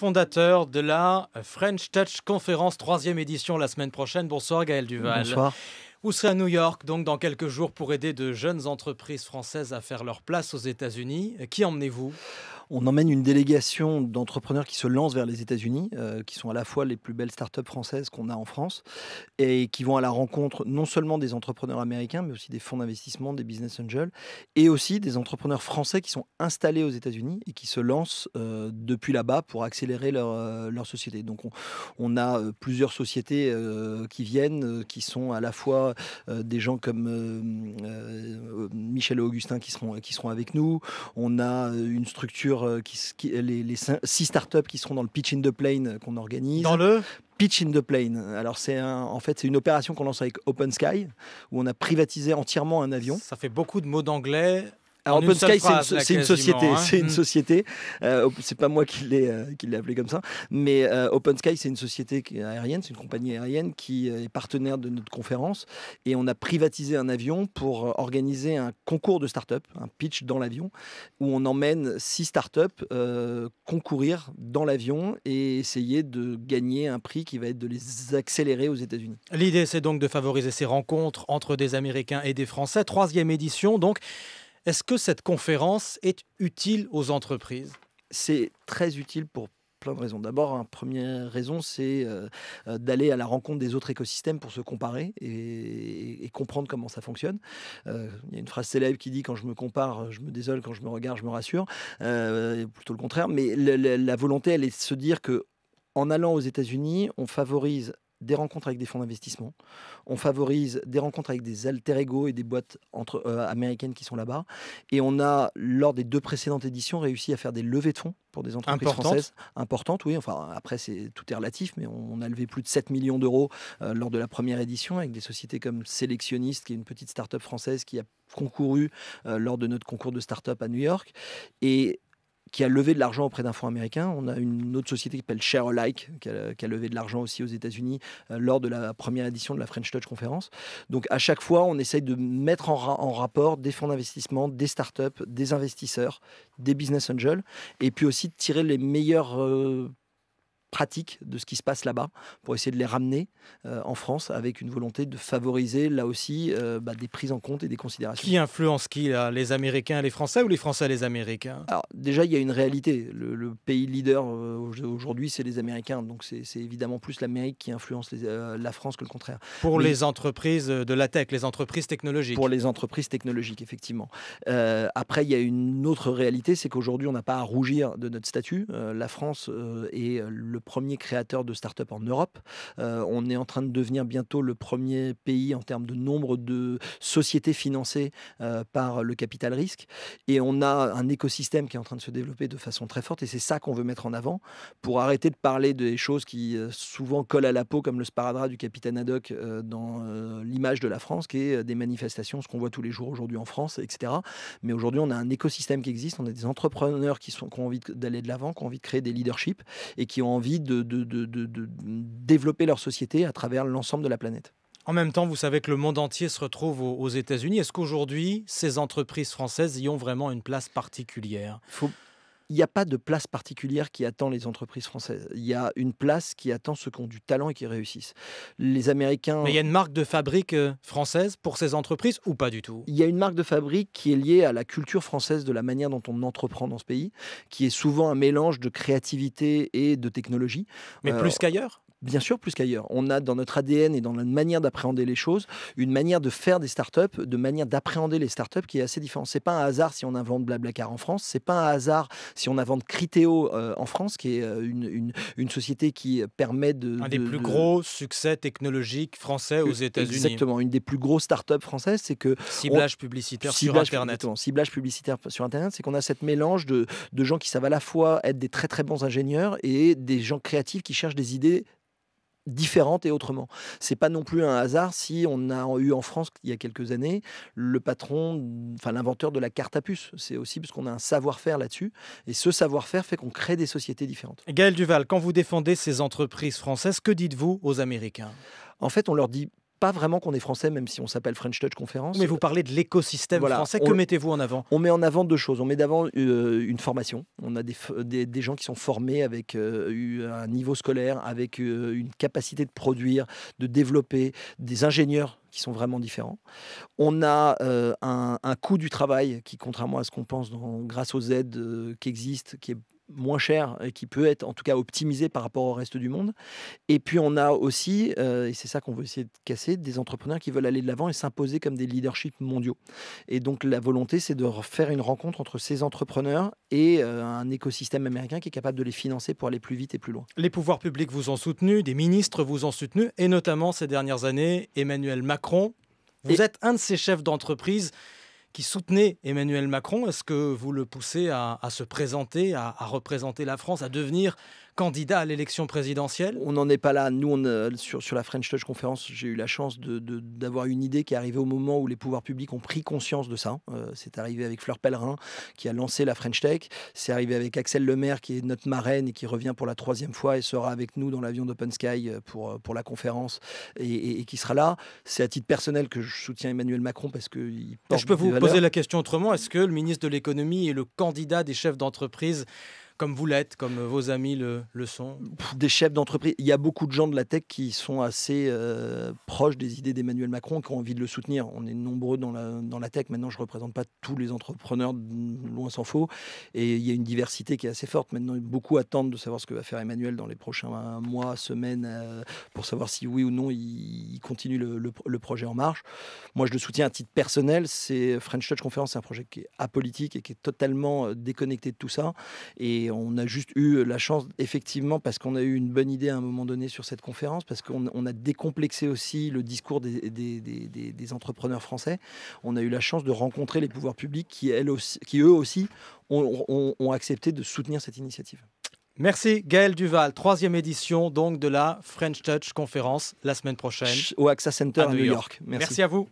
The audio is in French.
fondateur de la French Touch Conférence, troisième édition la semaine prochaine. Bonsoir Gaël Duval. Bonsoir. Vous serez à New York, donc dans quelques jours, pour aider de jeunes entreprises françaises à faire leur place aux États-Unis. Qui emmenez-vous on emmène une délégation d'entrepreneurs qui se lancent vers les États-Unis, euh, qui sont à la fois les plus belles startups françaises qu'on a en France et qui vont à la rencontre non seulement des entrepreneurs américains, mais aussi des fonds d'investissement, des business angels et aussi des entrepreneurs français qui sont installés aux États-Unis et qui se lancent euh, depuis là-bas pour accélérer leur, euh, société. Donc, on, a plusieurs sociétés qui viennent, qui sont à la fois des gens comme Michel et Augustin qui seront, qui seront avec nous. On a une structure euh, qui, les, six startups qui seront dans le Pitch in the Plane euh, qu'on organise. Dans le Pitch in the Plane. Alors c'est en fait c'est une opération qu'on lance avec Open Sky où on a privatisé entièrement un avion. Ça fait beaucoup de mots d'anglais Open Sky, c'est une, société. C'est une société. c'est pas moi qui l'ai appelée appelé comme ça. Mais Open Sky, c'est une société aérienne, c'est une compagnie aérienne qui euh, est partenaire de notre conférence. Et on a privatisé un avion pour euh, organiser un concours de start-up, un pitch dans l'avion, où on emmène six start-up euh, concourir dans l'avion et essayer de gagner un prix qui va être de les accélérer aux États-Unis. L'idée, c'est donc de favoriser ces rencontres entre des Américains et des Français. Troisième édition, donc. Est-ce que cette conférence est utile aux entreprises C'est très utile pour plein de raisons. D'abord, une hein, première raison, c'est euh, euh, d'aller à la rencontre des autres écosystèmes pour se comparer et, comprendre comment ça fonctionne. Euh, il y a une phrase célèbre qui dit quand je me compare, je me désole, quand je me regarde, je me rassure. plutôt le contraire. Mais la, volonté, elle est de se dire que en allant aux États-Unis, on favorise des rencontres avec des fonds d'investissement. On favorise des rencontres avec des alter ego et des boîtes euh, américaines qui sont là-bas. Et on a, lors des deux précédentes éditions, réussi à faire des levées de fonds pour des entreprises françaises. Importantes, oui. Enfin, après, c'est tout est relatif, mais on, a levé plus de 7 millions d'euros euh, lors de la première édition avec des sociétés comme Sélectionniste, qui est une petite start-up française qui a concouru euh, lors de notre concours de start-up à New York. Et qui a levé de l'argent auprès d'un fonds américain. On a une autre société qui s'appelle Sharealike, qui a, qui a levé de l'argent aussi aux États-Unis euh, lors de la première édition de la French Touch Conference. Donc à chaque fois, on essaye de mettre en, en rapport des fonds d'investissement, des startups, des investisseurs, des business angels, et puis aussi de tirer les meilleurs euh, pratique de ce qui se passe là-bas pour essayer de les ramener euh, en France avec une volonté de favoriser là aussi euh, bah, des prises en compte et des considérations. Qui influence qui là Les Américains, les Français ou les Français, les Américains Alors déjà, il y a une réalité. Le, pays leader euh, aujourd'hui, c'est les Américains. Donc c'est évidemment plus l'Amérique qui influence la France que le contraire. Pour les entreprises de la tech, les entreprises technologiques. Pour les entreprises technologiques, effectivement. après, il y a une autre réalité, c'est qu'aujourd'hui, on n'a pas à rougir de notre statut. la France est le premier créateur de start-up en Europe. Euh, on est en train de devenir bientôt le premier pays en termes de nombre de sociétés financées euh, par le capital risque. Et on a un écosystème qui est en train de se développer de façon très forte. Et c'est ça qu'on veut mettre en avant pour arrêter de parler des choses qui euh, souvent collent à la peau, comme le sparadrap du capitaine Haddock dans l'image de la France, qui est des manifestations, ce qu'on voit tous les jours aujourd'hui en France, etc. Mais aujourd'hui, on a un écosystème qui existe. On a des entrepreneurs qui, sont, qui ont envie d'aller de l'avant, qui ont envie de créer des leaderships et qui ont envie de, développer leur société à travers l'ensemble de la planète. En même temps, vous savez que le monde entier se retrouve aux, États-Unis. Est-ce qu'aujourd'hui, ces entreprises françaises y ont vraiment une place particulière il n'y a pas de place particulière qui attend les entreprises françaises. Il y a une place qui attend ceux qui ont du talent et qui réussissent. Les Américains. Mais il y a une marque de fabrique euh, française pour ces entreprises ou pas du tout Il y a une marque de fabrique qui est liée à la culture française de la manière dont on entreprend dans ce pays, qui est souvent un mélange de créativité et de technologie. Mais euh, plus qu'ailleurs bien sûr plus qu'ailleurs. On a dans notre ADN et dans notre manière d'appréhender les choses une manière de faire des startups, de manière d'appréhender les startups qui est assez différente. C'est pas un hasard si on invente Blablacar en France, c'est pas un hasard si on invente Criteo euh, en France, qui est euh, une, société qui permet de... Un des plus gros succès technologiques français aux e, États-Unis. Exactement, une des plus grosses startups françaises, c'est que... Ciblage publicitaire sur Internet. Ciblage publicitaire sur Internet, c'est qu'on a cette mélange de gens qui savent à la fois être des très très bons ingénieurs et des gens créatifs qui cherchent des idées différentes et autrement. C'est pas non plus un hasard si on a eu en France il y a quelques années le patron, enfin l'inventeur de la carte à puce. C'est aussi parce qu'on a un savoir-faire là-dessus et ce savoir-faire fait qu'on crée des sociétés différentes. Gaël Duval, quand vous défendez ces entreprises françaises, que dites-vous aux Américains en fait, on leur dit pas vraiment qu'on est français, même si on s'appelle French Touch Conférence. Mais vous parlez de l'écosystème français. Que mettez-vous en avant On met en avant deux choses. On met d'avant euh, une formation. On a des, des, gens qui sont formés avec euh, un niveau scolaire, avec euh, une capacité de produire, de développer, des ingénieurs qui sont vraiment différents. On a un, un, coût du travail qui, contrairement à ce qu'on pense, dans, grâce aux aides qui existent, qui est moins cher et qui peut être en tout cas optimisé par rapport au reste du monde. Et puis on a aussi, euh, et c'est ça qu'on veut essayer de casser, des entrepreneurs qui veulent aller de l'avant et s'imposer comme des leaderships mondiaux. Et donc la volonté, c'est de faire une rencontre entre ces entrepreneurs et euh, un écosystème américain qui est capable de les financer pour aller plus vite et plus loin. Les pouvoirs publics vous ont soutenu, des ministres vous ont soutenu, et notamment ces dernières années, Emmanuel Macron. Vous êtes un de ces chefs d'entreprise qui soutenait Emmanuel Macron. Est-ce que vous le poussez à, se présenter, à, représenter la France, à devenir candidat à l'élection présidentielle On n'en est pas là. Nous, euh, sur, la French Touch conférence, j'ai eu la chance d'avoir une idée qui est arrivée au moment où les pouvoirs publics ont pris conscience de ça. Euh, c'est arrivé avec Fleur Pellerin qui a lancé la French Tech. C'est arrivé avec Axel Lemaire qui est notre marraine et qui revient pour la troisième fois et sera avec nous dans l'avion d'Open Sky euh, pour, pour la conférence et, qui sera là. C'est à titre personnel que je soutiens Emmanuel Macron parce que Je peux vous poser la question autrement. Est-ce que le ministre de l'économie est le candidat des chefs d'entreprise comme vous l'êtes, comme euh, vos amis le, le sont Des chefs d'entreprise. Il y a beaucoup de gens de la tech qui sont assez euh, proches des idées d'Emmanuel Macron, qui ont envie de le soutenir. On est nombreux dans la, dans la tech. Maintenant, je ne représente pas tous les entrepreneurs, mm, loin s'en faut. Et il y a une diversité qui est assez forte. Maintenant, beaucoup attendent de savoir ce que va faire Emmanuel dans les prochains mois, semaines, euh, pour savoir si oui ou non il, continue le, le, projet en marche. Moi, je le soutiens à titre personnel. C'est French Touch Conference, c'est un projet qui est apolitique et qui est totalement déconnecté de tout ça. Et on a juste eu la chance, effectivement, parce qu'on a eu une bonne idée à un moment donné sur cette conférence, parce qu'on a décomplexé aussi le discours des, entrepreneurs français. On a eu la chance de rencontrer les pouvoirs publics qui, eux aussi, ont, accepté de soutenir cette initiative. Merci Gaël Duval. Troisième édition donc de la French Touch conférence la semaine prochaine. Au AXA Center à, New, York. Merci à vous.